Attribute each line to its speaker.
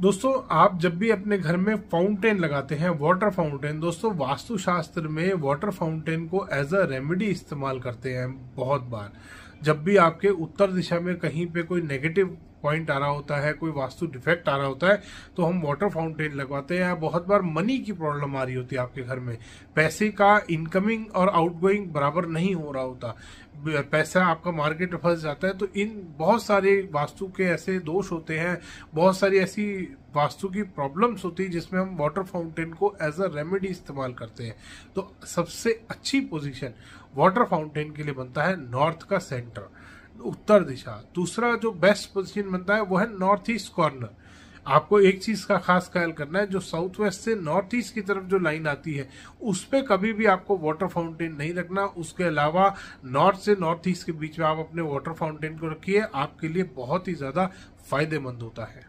Speaker 1: दोस्तों आप जब भी अपने घर में फाउंटेन लगाते हैं वाटर फाउंटेन दोस्तों वास्तु शास्त्र में वाटर फाउंटेन को एज अ रेमेडी इस्तेमाल करते हैं बहुत बार जब भी आपके उत्तर दिशा में कहीं पे कोई नेगेटिव पॉइंट आ रहा होता है कोई वास्तु डिफेक्ट आ रहा होता है तो हम वाटर फाउंटेन लगवाते हैं बहुत बार मनी की प्रॉब्लम आ रही होती है आपके घर में पैसे का इनकमिंग और आउटगोइंग बराबर नहीं हो रहा होता पैसा आपका मार्केट में फंस जाता है तो इन बहुत सारे वास्तु के ऐसे दोष होते हैं बहुत सारी ऐसी वास्तु की प्रॉब्लम्स होती है जिसमें हम वाटर फाउंटेन को एज अ रेमेडी इस्तेमाल करते हैं तो सबसे अच्छी पोजीशन वाटर फाउंटेन के लिए बनता है नॉर्थ का सेंटर उत्तर दिशा दूसरा जो बेस्ट पोजीशन बनता है वो है नॉर्थ ईस्ट कॉर्नर आपको एक चीज का खास ख्याल करना है जो साउथ वेस्ट से नॉर्थ ईस्ट की तरफ जो लाइन आती है उस पर कभी भी आपको वाटर फाउंटेन नहीं रखना उसके अलावा नॉर्थ से नॉर्थ ईस्ट के बीच में आप अपने वाटर फाउंटेन को रखिए आपके लिए बहुत ही ज्यादा फायदेमंद होता है